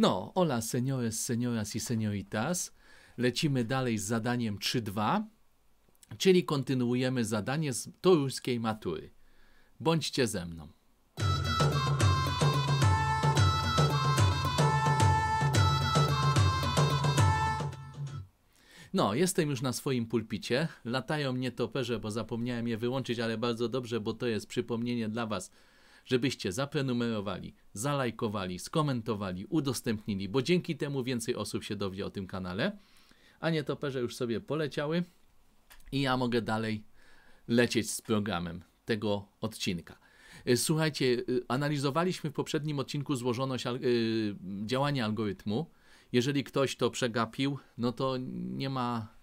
No, hola señores, señoras i señoritas. Lecimy dalej z zadaniem 3.2, czyli kontynuujemy zadanie z toruskiej matury. Bądźcie ze mną. No, jestem już na swoim pulpicie. Latają mnie toperze, bo zapomniałem je wyłączyć, ale bardzo dobrze, bo to jest przypomnienie dla Was, żebyście zaprenumerowali, zalajkowali, skomentowali, udostępnili, bo dzięki temu więcej osób się dowie o tym kanale. A nie toperze już sobie poleciały i ja mogę dalej lecieć z programem tego odcinka. E, słuchajcie, e, analizowaliśmy w poprzednim odcinku złożoność e, działania algorytmu. Jeżeli ktoś to przegapił, no to nie ma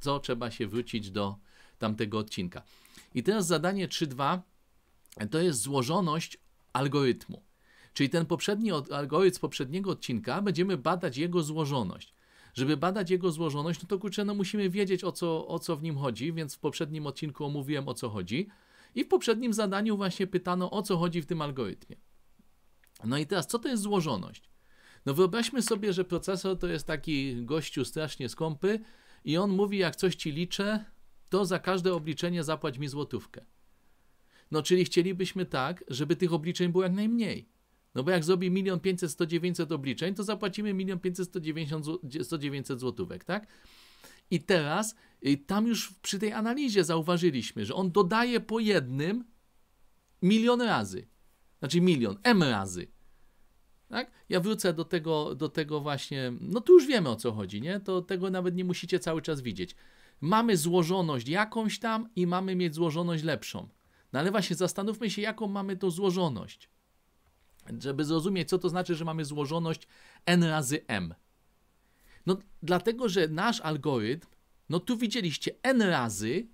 co, trzeba się wrócić do tamtego odcinka. I teraz zadanie 3.2 to jest złożoność algorytmu. Czyli ten poprzedni algorytm z poprzedniego odcinka będziemy badać jego złożoność. Żeby badać jego złożoność, no to kurczę, no musimy wiedzieć o co, o co w nim chodzi, więc w poprzednim odcinku omówiłem o co chodzi i w poprzednim zadaniu właśnie pytano o co chodzi w tym algorytmie. No i teraz, co to jest złożoność? No wyobraźmy sobie, że procesor to jest taki gościu strasznie skąpy i on mówi, jak coś ci liczę, to za każde obliczenie zapłać mi złotówkę. No czyli chcielibyśmy tak, żeby tych obliczeń było jak najmniej. No bo jak zrobi 1 500 100 obliczeń, to zapłacimy 1 500 100 złotówek, tak? I teraz y, tam już przy tej analizie zauważyliśmy, że on dodaje po jednym milion razy. Znaczy milion, m razy. Tak? Ja wrócę do tego, do tego właśnie, no tu już wiemy o co chodzi, nie? To tego nawet nie musicie cały czas widzieć. Mamy złożoność jakąś tam i mamy mieć złożoność lepszą. No ale właśnie zastanówmy się, jaką mamy tą złożoność. Żeby zrozumieć, co to znaczy, że mamy złożoność n razy m. No dlatego, że nasz algorytm, no tu widzieliście, n razy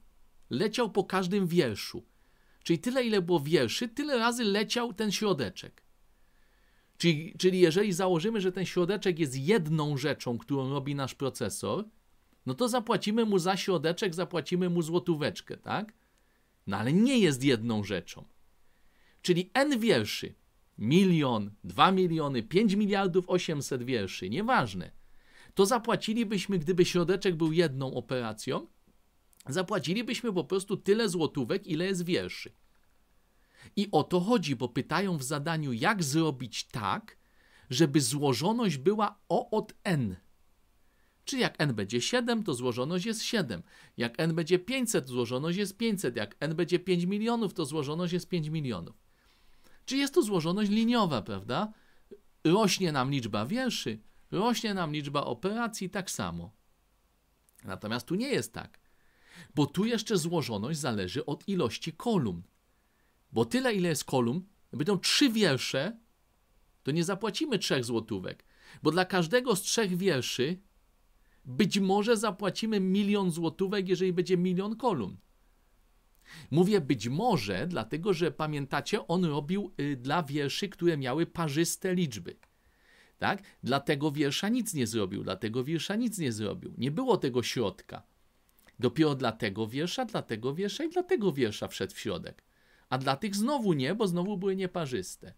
leciał po każdym wierszu. Czyli tyle, ile było wierszy, tyle razy leciał ten środeczek. Czyli, czyli jeżeli założymy, że ten środeczek jest jedną rzeczą, którą robi nasz procesor, no to zapłacimy mu za środeczek, zapłacimy mu złotóweczkę, tak? No ale nie jest jedną rzeczą. Czyli n wierszy, milion, dwa miliony, pięć miliardów osiemset wierszy, nieważne, to zapłacilibyśmy, gdyby środeczek był jedną operacją, zapłacilibyśmy po prostu tyle złotówek, ile jest wierszy. I o to chodzi, bo pytają w zadaniu, jak zrobić tak, żeby złożoność była O od N. Czy jak n będzie 7, to złożoność jest 7. Jak n będzie 500, złożoność jest 500. Jak n będzie 5 milionów, to złożoność jest 5 milionów. Czy jest to złożoność liniowa, prawda? Rośnie nam liczba wierszy, rośnie nam liczba operacji tak samo. Natomiast tu nie jest tak, bo tu jeszcze złożoność zależy od ilości kolumn. Bo tyle, ile jest kolumn, będą trzy wiersze, to nie zapłacimy trzech złotówek, bo dla każdego z trzech wierszy być może zapłacimy milion złotówek, jeżeli będzie milion kolumn. Mówię być może, dlatego że pamiętacie, on robił y, dla wierszy, które miały parzyste liczby. Tak? Dlatego wiersza nic nie zrobił, dlatego wiersza nic nie zrobił. Nie było tego środka. Dopiero dla tego wiersza, dla tego wiersza i dla tego wiersza wszedł w środek. A dla tych znowu nie, bo znowu były nieparzyste.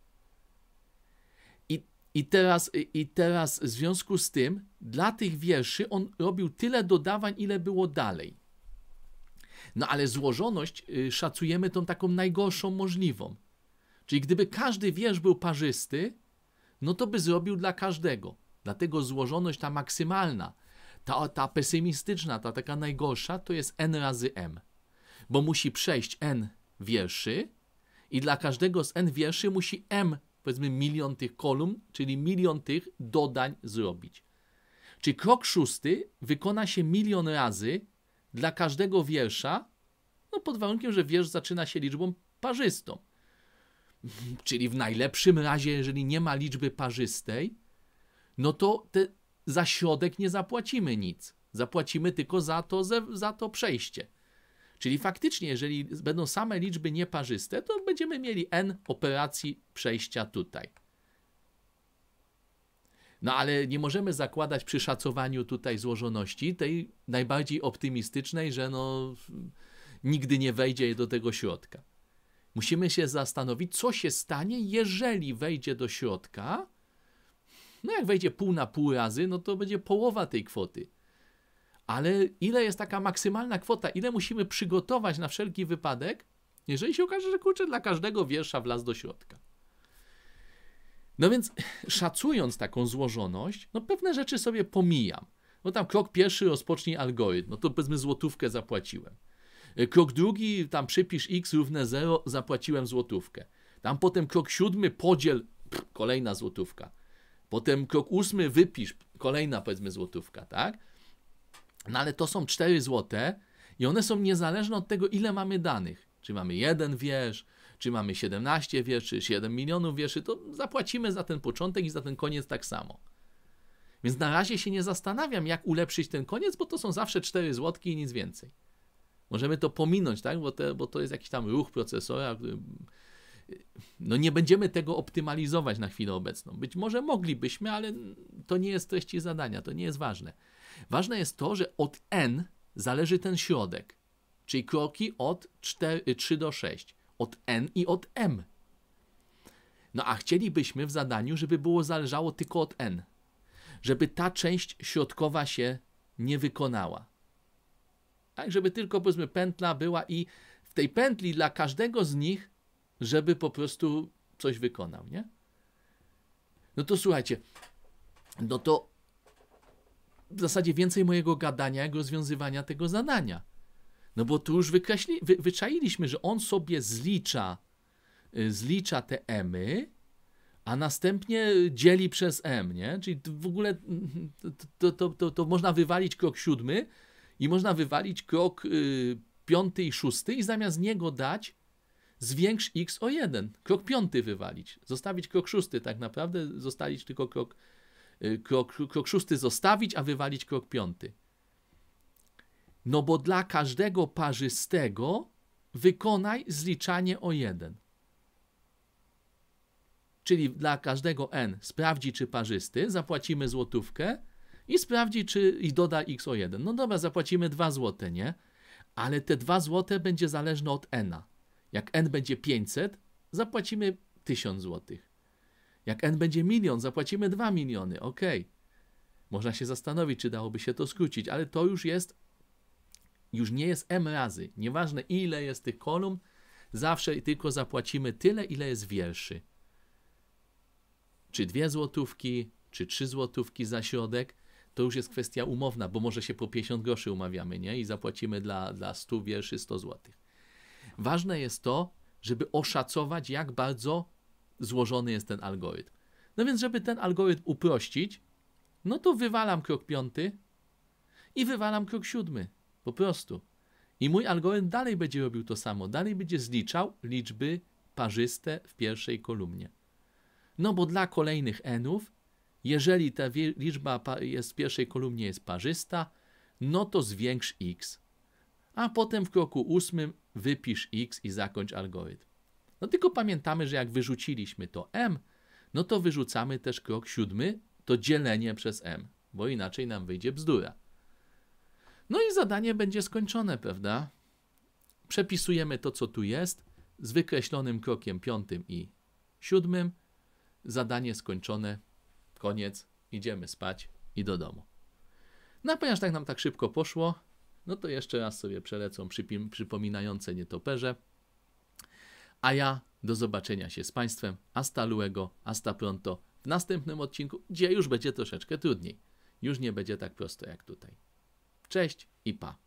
I teraz, I teraz w związku z tym dla tych wierszy on robił tyle dodawań, ile było dalej. No ale złożoność y, szacujemy tą taką najgorszą możliwą. Czyli gdyby każdy wiersz był parzysty, no to by zrobił dla każdego. Dlatego złożoność ta maksymalna, ta, ta pesymistyczna, ta taka najgorsza, to jest n razy m. Bo musi przejść n wierszy i dla każdego z n wierszy musi m powiedzmy milion tych kolumn, czyli milion tych dodań zrobić. Czyli krok szósty wykona się milion razy dla każdego wiersza, no pod warunkiem, że wiersz zaczyna się liczbą parzystą. Czyli w najlepszym razie, jeżeli nie ma liczby parzystej, no to te, za środek nie zapłacimy nic. Zapłacimy tylko za to, za to przejście. Czyli faktycznie, jeżeli będą same liczby nieparzyste, to będziemy mieli n operacji przejścia tutaj. No ale nie możemy zakładać przy szacowaniu tutaj złożoności tej najbardziej optymistycznej, że no nigdy nie wejdzie do tego środka. Musimy się zastanowić, co się stanie, jeżeli wejdzie do środka. No jak wejdzie pół na pół razy, no to będzie połowa tej kwoty ale ile jest taka maksymalna kwota, ile musimy przygotować na wszelki wypadek, jeżeli się okaże, że kurczę, dla każdego wiersza wlazł do środka. No więc szacując taką złożoność, no pewne rzeczy sobie pomijam. No tam krok pierwszy rozpocznij algorytm, no to powiedzmy złotówkę zapłaciłem. Y, krok drugi, tam przypisz x równe 0, zapłaciłem złotówkę. Tam potem krok siódmy, podziel, pff, kolejna złotówka. Potem krok ósmy, wypisz, kolejna powiedzmy złotówka, tak? No ale to są 4 złote i one są niezależne od tego, ile mamy danych. Czy mamy jeden wiersz, czy mamy 17 wierszy, 7 milionów wierszy, to zapłacimy za ten początek i za ten koniec tak samo. Więc na razie się nie zastanawiam, jak ulepszyć ten koniec, bo to są zawsze 4 złotki i nic więcej. Możemy to pominąć, tak? bo, te, bo to jest jakiś tam ruch procesora. No nie będziemy tego optymalizować na chwilę obecną. Być może moglibyśmy, ale to nie jest treści zadania, to nie jest ważne. Ważne jest to, że od n zależy ten środek, czyli kroki od 4, 3 do 6, od n i od m. No a chcielibyśmy w zadaniu, żeby było zależało tylko od n, żeby ta część środkowa się nie wykonała. Tak, żeby tylko powiedzmy pętla była i w tej pętli dla każdego z nich, żeby po prostu coś wykonał, nie? No to słuchajcie, no to w zasadzie więcej mojego gadania, jak rozwiązywania tego zadania. No bo tu już wykreśli, wy, wyczailiśmy, że on sobie zlicza, y, zlicza te emy, a następnie dzieli przez m, nie? Czyli w ogóle to, to, to, to, można wywalić krok siódmy i można wywalić krok y, piąty i szósty i zamiast niego dać zwiększ x o jeden. Krok piąty wywalić. Zostawić krok szósty tak naprawdę, zostawić tylko krok Y, krok, krok szósty zostawić, a wywalić krok piąty. No bo dla każdego parzystego wykonaj zliczanie o jeden. Czyli dla każdego n sprawdzi, czy parzysty, zapłacimy złotówkę i sprawdzi, czy i doda x o jeden. No dobra, zapłacimy 2 złote, nie? Ale te 2 złote będzie zależne od n. Jak n będzie 500, zapłacimy 1000 złotych. Jak N będzie milion, zapłacimy 2 miliony, ok. Można się zastanowić, czy dałoby się to skrócić, ale to już jest, już nie jest M razy. Nieważne ile jest tych kolumn, zawsze tylko zapłacimy tyle, ile jest wierszy. Czy dwie złotówki, czy trzy złotówki za środek, to już jest kwestia umowna, bo może się po 50 groszy umawiamy, nie? I zapłacimy dla, dla 100 wierszy 100 złotych. Ważne jest to, żeby oszacować, jak bardzo złożony jest ten algorytm. No więc, żeby ten algorytm uprościć, no to wywalam krok piąty i wywalam krok siódmy. Po prostu. I mój algorytm dalej będzie robił to samo. Dalej będzie zliczał liczby parzyste w pierwszej kolumnie. No bo dla kolejnych nów, jeżeli ta liczba jest w pierwszej kolumnie jest parzysta, no to zwiększ x. A potem w kroku ósmym wypisz x i zakończ algorytm. No tylko pamiętamy, że jak wyrzuciliśmy to m, no to wyrzucamy też krok siódmy, to dzielenie przez m, bo inaczej nam wyjdzie bzdura. No i zadanie będzie skończone, prawda? Przepisujemy to, co tu jest, z wykreślonym krokiem piątym i siódmym. Zadanie skończone, koniec, idziemy spać i do domu. No ponieważ tak nam tak szybko poszło, no to jeszcze raz sobie przelecą przypominające nietoperze. A ja do zobaczenia się z Państwem. Hasta luego, hasta pronto. W następnym odcinku, gdzie już będzie troszeczkę trudniej. Już nie będzie tak prosto jak tutaj. Cześć i pa.